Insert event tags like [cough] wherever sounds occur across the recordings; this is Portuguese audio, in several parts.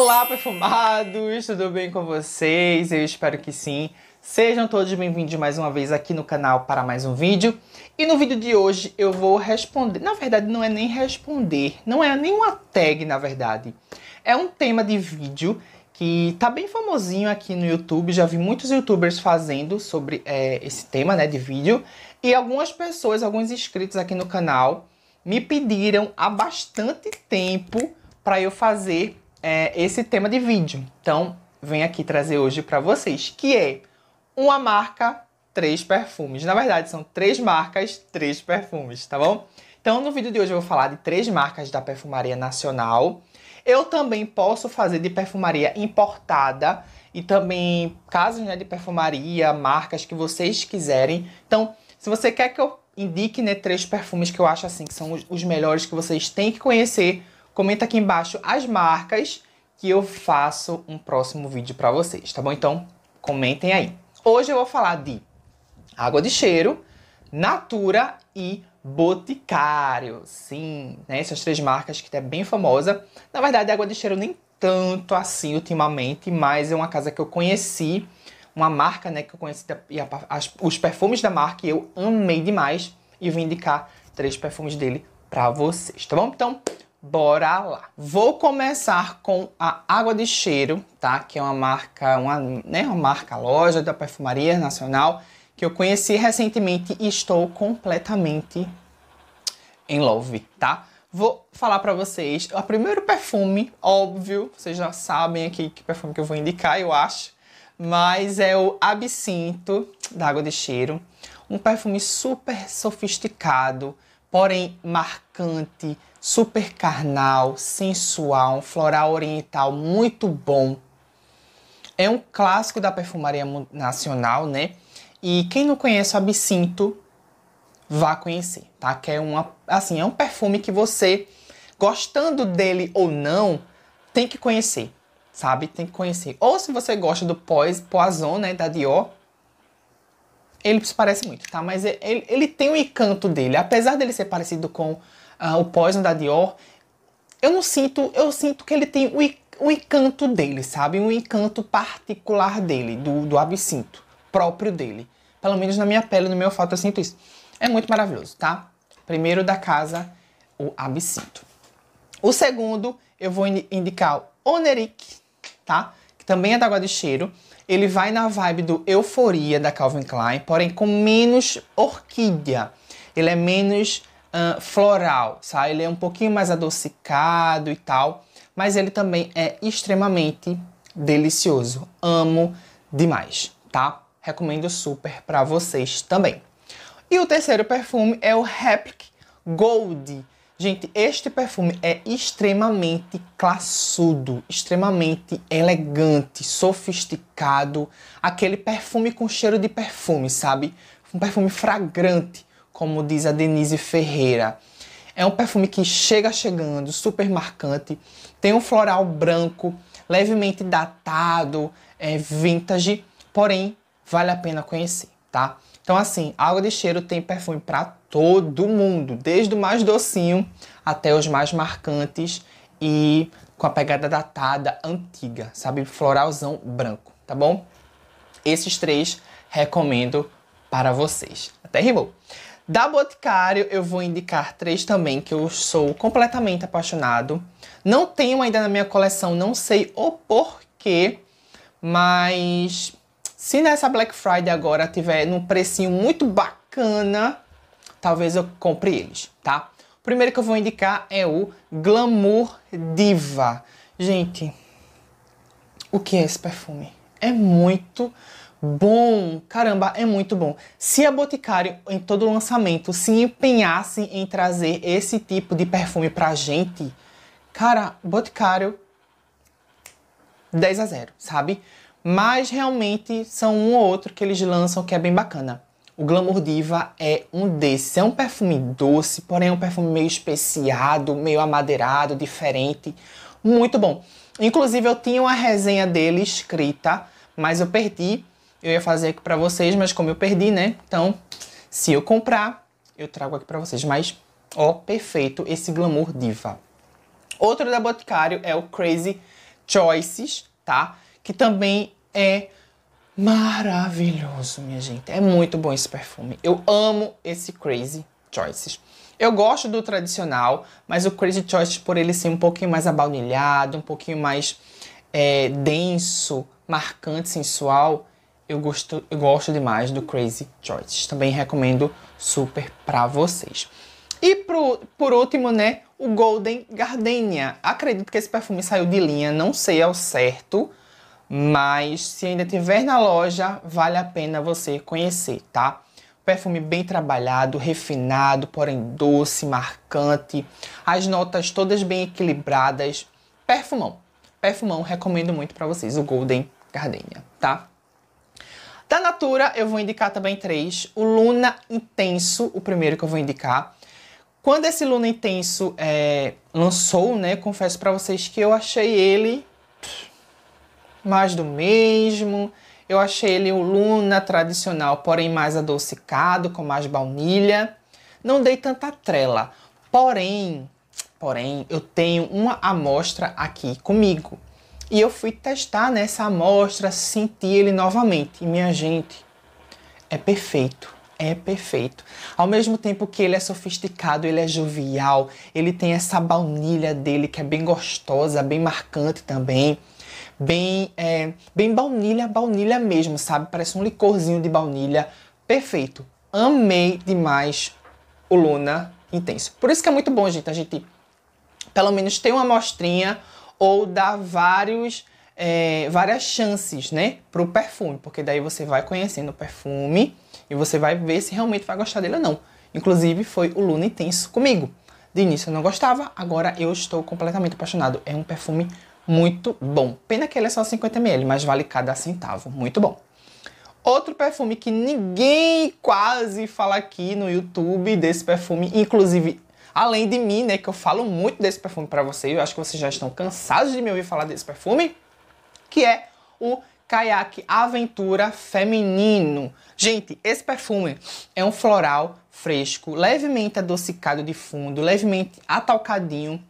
Olá, perfumados! Tudo bem com vocês? Eu espero que sim. Sejam todos bem-vindos mais uma vez aqui no canal para mais um vídeo. E no vídeo de hoje eu vou responder... Na verdade, não é nem responder. Não é nem uma tag, na verdade. É um tema de vídeo que tá bem famosinho aqui no YouTube. Já vi muitos youtubers fazendo sobre é, esse tema né, de vídeo. E algumas pessoas, alguns inscritos aqui no canal, me pediram há bastante tempo para eu fazer é, esse tema de vídeo. Então, venho aqui trazer hoje para vocês, que é uma marca, três perfumes. Na verdade, são três marcas, três perfumes, tá bom? Então, no vídeo de hoje eu vou falar de três marcas da perfumaria nacional. Eu também posso fazer de perfumaria importada e também casos né, de perfumaria, marcas que vocês quiserem. Então, se você quer que eu indique né, três perfumes que eu acho assim que são os melhores que vocês têm que conhecer, comenta aqui embaixo as marcas que eu faço um próximo vídeo para vocês, tá bom? Então, comentem aí. Hoje eu vou falar de água de cheiro, Natura e Boticário. Sim, né? Essas três marcas que é bem famosa. Na verdade, água de cheiro nem tanto assim ultimamente, mas é uma casa que eu conheci, uma marca, né, que eu conheci e a, as, os perfumes da marca eu amei demais e vim indicar três perfumes dele para vocês, tá bom? Então, Bora lá. Vou começar com a Água de Cheiro, tá? Que é uma marca, uma, né, uma marca loja da Perfumaria Nacional que eu conheci recentemente e estou completamente em love, tá? Vou falar para vocês o primeiro perfume, óbvio, vocês já sabem aqui que perfume que eu vou indicar, eu acho, mas é o Absinto da Água de Cheiro, um perfume super sofisticado, porém marcante, super carnal, sensual, um floral oriental muito bom. É um clássico da perfumaria nacional, né? E quem não conhece o absinto, vá conhecer, tá? Que é uma assim, é um perfume que você gostando dele ou não, tem que conhecer, sabe? Tem que conhecer. Ou se você gosta do Poison, né, da Dior, ele se parece muito, tá? Mas é, ele, ele tem o um encanto dele, apesar dele ser parecido com ah, o Poison da Dior, eu não sinto, eu sinto que ele tem o, o encanto dele, sabe? Um encanto particular dele, do, do absinto, próprio dele. Pelo menos na minha pele, no meu fato, eu sinto isso. É muito maravilhoso, tá? Primeiro da casa, o absinto. O segundo, eu vou indicar o Oneric, tá? Que também é da água de cheiro. Ele vai na vibe do Euforia da Calvin Klein, porém com menos orquídea. Ele é menos uh, floral, sabe? Ele é um pouquinho mais adocicado e tal, mas ele também é extremamente delicioso. Amo demais, tá? Recomendo super para vocês também. E o terceiro perfume é o Replic Gold. Gente, este perfume é extremamente classudo, extremamente elegante, sofisticado, aquele perfume com cheiro de perfume, sabe? Um perfume fragrante, como diz a Denise Ferreira. É um perfume que chega chegando, super marcante, tem um floral branco, levemente datado, é vintage, porém vale a pena conhecer, tá? Então assim, Água de Cheiro tem perfume para todo mundo, desde o mais docinho até os mais marcantes e com a pegada datada, antiga, sabe? Floralzão branco, tá bom? Esses três recomendo para vocês. Até rimou! Da Boticário, eu vou indicar três também que eu sou completamente apaixonado. Não tenho ainda na minha coleção, não sei o porquê, mas se nessa Black Friday agora tiver num precinho muito bacana, talvez eu compre eles, tá? O primeiro que eu vou indicar é o Glamour Diva. Gente, o que é esse perfume? É muito bom. Caramba, é muito bom. Se a Boticário, em todo lançamento, se empenhasse em trazer esse tipo de perfume pra gente, cara, Boticário 10 a 0, sabe? Mas realmente são um ou outro que eles lançam que é bem bacana. O Glamour Diva é um desses. É um perfume doce, porém é um perfume meio especiado, meio amadeirado, diferente. Muito bom. Inclusive, eu tinha uma resenha dele escrita, mas eu perdi eu ia fazer aqui para vocês, mas como eu perdi, né? Então, se eu comprar, eu trago aqui para vocês. Mas, ó, perfeito esse glamour diva. Outro da Boticário é o Crazy Choices, tá? Que também é maravilhoso, minha gente. É muito bom esse perfume. Eu amo esse Crazy Choices. Eu gosto do tradicional, mas o Crazy Choices, por ele ser um pouquinho mais abaunilhado, um pouquinho mais é, denso, marcante, sensual, eu gosto, eu gosto demais do Crazy Choices. Também recomendo super pra vocês. E pro, por último, né, o Golden Gardenia. Acredito que esse perfume saiu de linha, não sei ao certo, mas se ainda tiver na loja, vale a pena você conhecer, tá? Perfume bem trabalhado, refinado, porém doce, marcante, as notas todas bem equilibradas. Perfumão. Perfumão, recomendo muito para vocês, o Golden Gardenia, tá? Da Natura, eu vou indicar também três. O Luna Intenso, o primeiro que eu vou indicar. Quando esse Luna Intenso é, lançou, né, confesso para vocês que eu achei ele mais do mesmo. Eu achei ele o Luna tradicional, porém mais adocicado, com mais baunilha. Não dei tanta trela. Porém, porém, eu tenho uma amostra aqui comigo. E eu fui testar nessa né, amostra, sentir ele novamente. E minha gente, é perfeito. É perfeito. Ao mesmo tempo que ele é sofisticado, ele é jovial, ele tem essa baunilha dele que é bem gostosa, bem marcante também. Bem, é, bem baunilha, baunilha mesmo, sabe? Parece um licorzinho de baunilha. Perfeito. Amei demais o Luna Intenso. Por isso que é muito bom, gente, a gente pelo menos ter uma amostrinha ou dar vários, é, várias chances né, para o perfume, porque daí você vai conhecendo o perfume e você vai ver se realmente vai gostar dele ou não. Inclusive, foi o Luna Intenso comigo. De início eu não gostava, agora eu estou completamente apaixonado. É um perfume muito bom. Pena que ele é só 50ml, mas vale cada centavo. Muito bom. Outro perfume que ninguém quase fala aqui no YouTube desse perfume, inclusive Além de mim, né, que eu falo muito desse perfume para vocês, eu acho que vocês já estão cansados de me ouvir falar desse perfume, que é o Kayak Aventura Feminino. Gente, esse perfume é um floral fresco, levemente adocicado de fundo, levemente atalcadinho,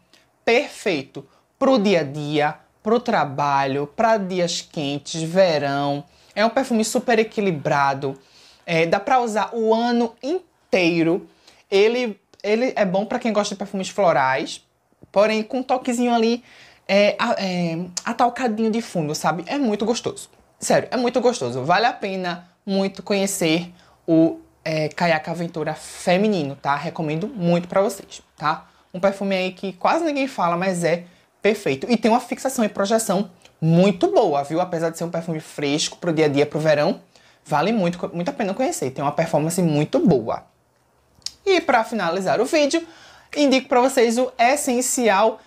perfeito pro dia a dia, pro trabalho, para dias quentes, verão. É um perfume super equilibrado, é, dá para usar o ano inteiro. Ele ele é bom para quem gosta de perfumes florais, porém com um toquezinho ali é, é, atalcadinho de fundo, sabe? É muito gostoso. Sério, é muito gostoso. Vale a pena muito conhecer o é, Kayak Aventura feminino, tá? Recomendo muito para vocês, tá? Um perfume aí que quase ninguém fala, mas é perfeito. E tem uma fixação e projeção muito boa, viu? Apesar de ser um perfume fresco pro dia a dia, pro verão, vale muito, muito a pena conhecer. Tem uma performance muito boa. E para finalizar o vídeo, indico para vocês o essencial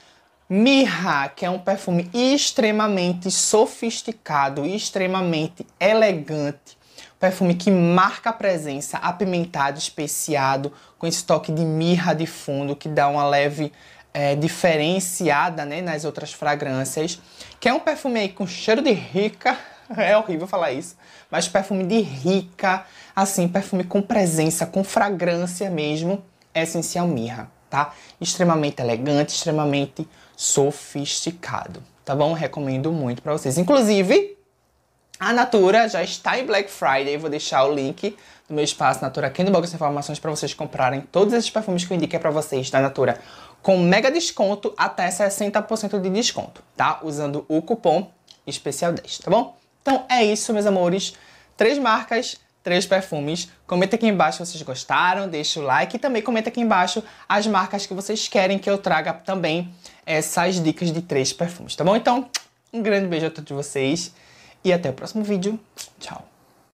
Mirra, que é um perfume extremamente sofisticado, extremamente elegante. Perfume que marca a presença, apimentado, especiado, com esse toque de mirra de fundo que dá uma leve é, diferenciada né, nas outras fragrâncias. Que é um perfume aí com cheiro de rica, [laughs] é horrível falar isso, mas perfume de rica, assim, perfume com presença, com fragrância mesmo, é essencial mirra, tá? Extremamente elegante, extremamente sofisticado, tá bom? Recomendo muito para vocês. Inclusive, a Natura já está em Black Friday, vou deixar o link do meu espaço Natura aqui no box de informações para vocês comprarem todos esses perfumes que eu indiquei para vocês da Natura com mega desconto até 60% de desconto, tá? Usando o cupom especial 10, tá bom? Então é isso, meus amores. Três marcas, três perfumes. Comenta aqui embaixo se vocês gostaram, deixa o like e também comenta aqui embaixo as marcas que vocês querem que eu traga também essas dicas de três perfumes, tá bom? Então, um grande beijo a todos vocês e até o próximo vídeo. Tchau!